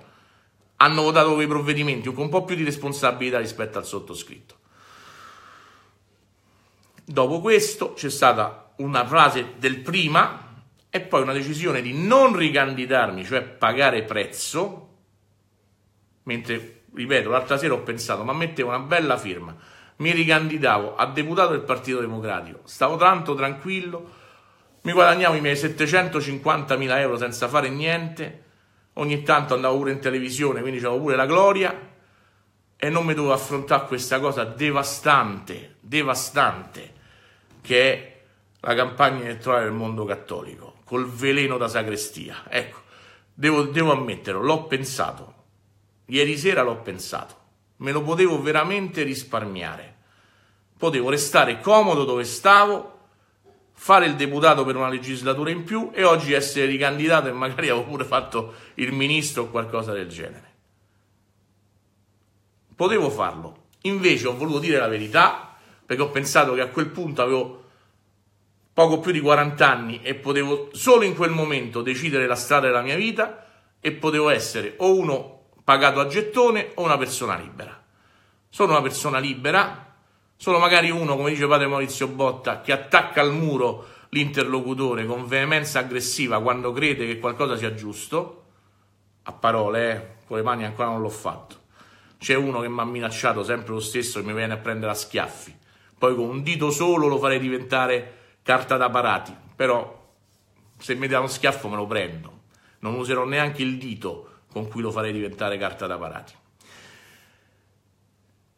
hanno votato quei provvedimenti con un po' più di responsabilità rispetto al sottoscritto. Dopo questo c'è stata una frase del prima e poi una decisione di non ricandidarmi, cioè pagare prezzo, mentre, ripeto, l'altra sera ho pensato, ma mettevo una bella firma, mi ricandidavo a deputato del Partito Democratico, stavo tanto tranquillo, mi guadagnavo i miei 750.000 euro senza fare niente, ogni tanto andavo pure in televisione, quindi avevo pure la gloria, e non mi dovevo affrontare questa cosa devastante, devastante, che è la campagna elettorale del mondo cattolico, col veleno da sacrestia. Ecco, devo, devo ammetterlo, l'ho pensato. Ieri sera l'ho pensato. Me lo potevo veramente risparmiare. Potevo restare comodo dove stavo, fare il deputato per una legislatura in più e oggi essere ricandidato e magari avevo (laughs) pure fatto il ministro o qualcosa del genere. Potevo farlo. Invece ho voluto dire la verità perché ho pensato che a quel punto avevo poco più di 40 anni e potevo solo in quel momento decidere la strada della mia vita e potevo essere o uno pagato a gettone o una persona libera. Sono una persona libera, sono magari uno, come dice padre Maurizio Botta, che attacca al muro l'interlocutore con veemenza aggressiva quando crede che qualcosa sia giusto, a parole, eh, con le mani ancora non l'ho fatto. C'è uno che mi ha minacciato sempre lo stesso e mi viene a prendere a schiaffi. Poi con un dito solo lo farei diventare carta da parati, però se mi dà uno schiaffo me lo prendo. Non userò neanche il dito con cui lo farei diventare carta da parati.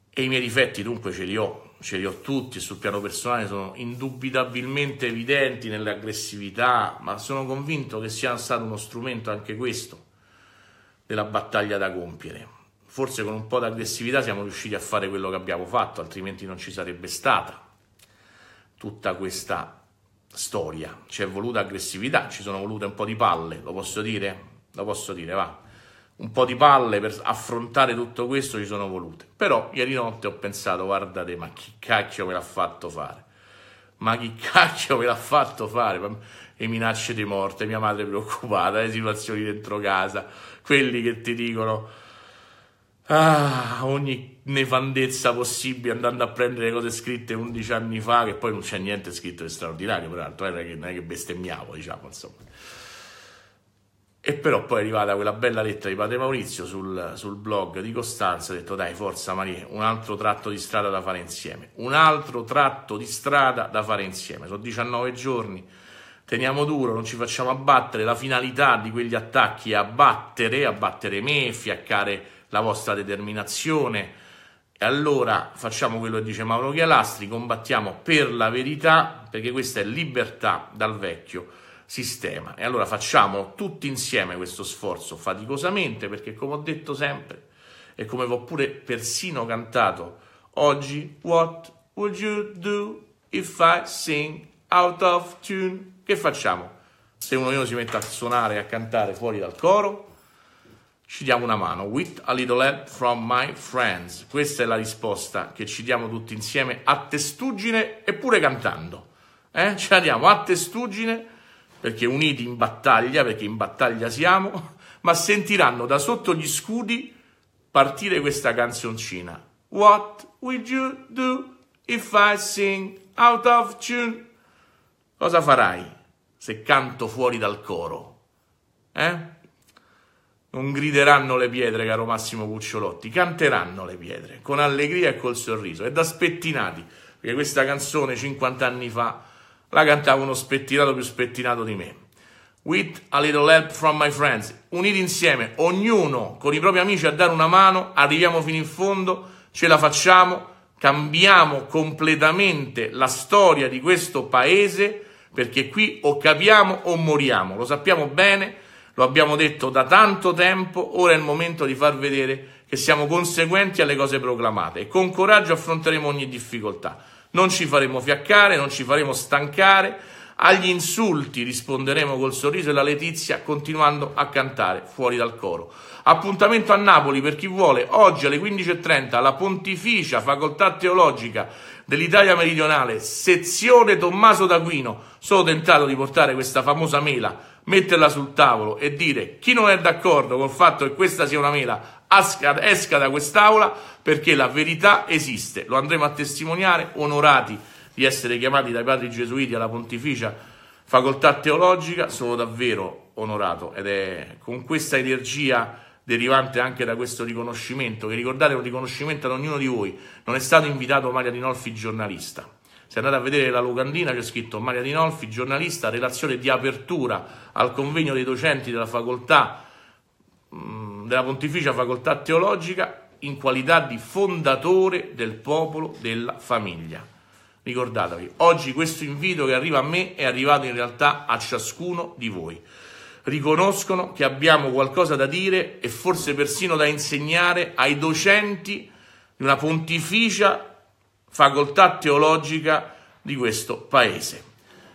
E i miei difetti dunque ce li ho, ce li ho tutti e sul piano personale sono indubitabilmente evidenti nell'aggressività, ma sono convinto che sia stato uno strumento anche questo della battaglia da compiere. Forse con un po' di aggressività siamo riusciti a fare quello che abbiamo fatto, altrimenti non ci sarebbe stata tutta questa storia, c'è voluta aggressività, ci sono volute un po' di palle, lo posso dire? Lo posso dire, va. Un po' di palle per affrontare tutto questo ci sono volute. Però ieri notte ho pensato, guardate, ma chi cacchio me l'ha fatto fare? Ma chi cacchio me l'ha fatto fare? E minacce di morte, mia madre preoccupata, le situazioni dentro casa, quelli che ti dicono ah, ogni nefandezza possibile andando a prendere cose scritte 11 anni fa, che poi non c'è niente scritto di straordinario, peraltro, non è che, non è che bestemmiavo, diciamo, insomma. E però poi è arrivata quella bella lettera di padre Maurizio sul, sul blog di Costanza, ha detto dai forza Maria, un altro tratto di strada da fare insieme, un altro tratto di strada da fare insieme, sono 19 giorni, teniamo duro, non ci facciamo abbattere, la finalità di quegli attacchi è abbattere, abbattere me, fiaccare la vostra determinazione. E allora facciamo quello che dice Mauro Chialastri, combattiamo per la verità, perché questa è libertà dal vecchio sistema. E allora facciamo tutti insieme questo sforzo faticosamente, perché come ho detto sempre, e come ho pure persino cantato oggi, What would you do if I sing out of tune? Che facciamo? Se uno io si mette a suonare e a cantare fuori dal coro, ci diamo una mano. With a little help from my friends. Questa è la risposta che ci diamo tutti insieme a testuggine e pure cantando. Eh? Ce la diamo a testuggine perché uniti in battaglia, perché in battaglia siamo, (laughs) ma sentiranno da sotto gli scudi partire questa canzoncina. What would you do if I sing out of tune? Cosa farai se canto fuori dal coro? Eh? Non grideranno le pietre, caro Massimo Cucciolotti, canteranno le pietre con allegria e col sorriso. E da spettinati, perché questa canzone 50 anni fa la cantava uno spettinato più spettinato di me. With a little help from my friends, uniti insieme, ognuno con i propri amici a dare una mano, arriviamo fino in fondo, ce la facciamo, cambiamo completamente la storia di questo paese perché qui o capiamo o moriamo, lo sappiamo bene lo abbiamo detto da tanto tempo, ora è il momento di far vedere che siamo conseguenti alle cose proclamate e con coraggio affronteremo ogni difficoltà. Non ci faremo fiaccare, non ci faremo stancare, agli insulti risponderemo col sorriso e la letizia continuando a cantare fuori dal coro. Appuntamento a Napoli per chi vuole, oggi alle 15.30 alla Pontificia Facoltà Teologica dell'Italia Meridionale, sezione Tommaso d'Aquino. Sono tentato di portare questa famosa mela metterla sul tavolo e dire chi non è d'accordo col fatto che questa sia una mela asca, esca da quest'aula perché la verità esiste. Lo andremo a testimoniare, onorati di essere chiamati dai padri gesuiti alla pontificia facoltà teologica, sono davvero onorato ed è con questa energia derivante anche da questo riconoscimento, che ricordate è un riconoscimento ad ognuno di voi, non è stato invitato Maria Dinolfi giornalista, se andate a vedere la locandina c'è scritto Maria Dinolfi, giornalista, relazione di apertura al convegno dei docenti della facoltà mm, della Pontificia Facoltà Teologica in qualità di fondatore del popolo della famiglia. Ricordatevi, oggi questo invito che arriva a me è arrivato in realtà a ciascuno di voi. Riconoscono che abbiamo qualcosa da dire e forse persino da insegnare ai docenti di una pontificia facoltà teologica di questo paese.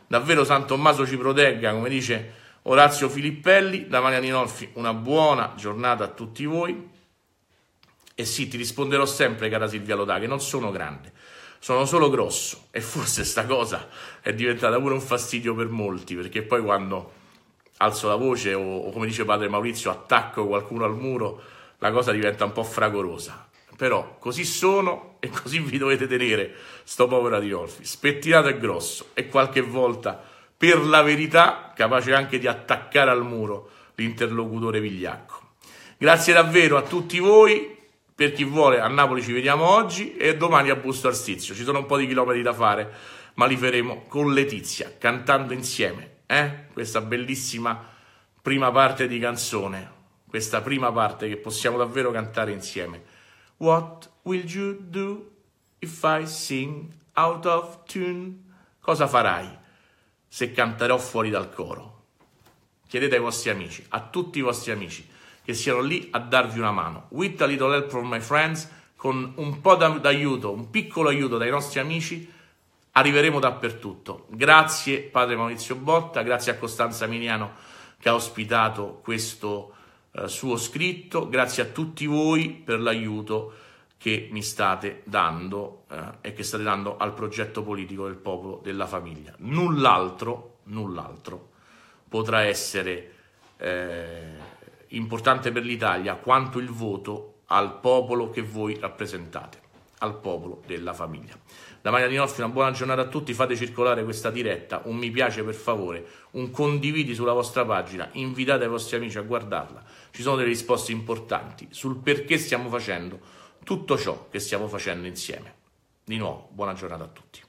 Davvero San Tommaso ci protegga, come dice Orazio Filippelli, da Maria Ninolfi una buona giornata a tutti voi. E sì, ti risponderò sempre, cara Silvia Lodà, che non sono grande, sono solo grosso. E forse sta cosa è diventata pure un fastidio per molti, perché poi quando alzo la voce o, o come dice padre Maurizio, attacco qualcuno al muro, la cosa diventa un po' fragorosa. Però così sono e così vi dovete tenere sto povero Adiolfi, spettinato e grosso e qualche volta, per la verità, capace anche di attaccare al muro l'interlocutore vigliacco. Grazie davvero a tutti voi, per chi vuole a Napoli ci vediamo oggi e domani a Busto Arsizio, ci sono un po' di chilometri da fare, ma li faremo con Letizia, cantando insieme, eh? questa bellissima prima parte di canzone, questa prima parte che possiamo davvero cantare insieme. What will you do if I sing out of tune? Cosa farai se canterò fuori dal coro? Chiedete ai vostri amici, a tutti i vostri amici, che siano lì a darvi una mano. With a little help from my friends, con un po' d'aiuto, un piccolo aiuto dai nostri amici, arriveremo dappertutto. Grazie Padre Maurizio Botta, grazie a Costanza Miniano che ha ospitato questo eh, suo scritto, grazie a tutti voi per l'aiuto che mi state dando eh, e che state dando al progetto politico del popolo, della famiglia. Null'altro, null'altro potrà essere eh, importante per l'Italia quanto il voto al popolo che voi rappresentate, al popolo della famiglia. Da Maria Di Nostri una buona giornata a tutti, fate circolare questa diretta, un mi piace per favore, un condividi sulla vostra pagina, invitate i vostri amici a guardarla ci sono delle risposte importanti sul perché stiamo facendo tutto ciò che stiamo facendo insieme. Di nuovo, buona giornata a tutti.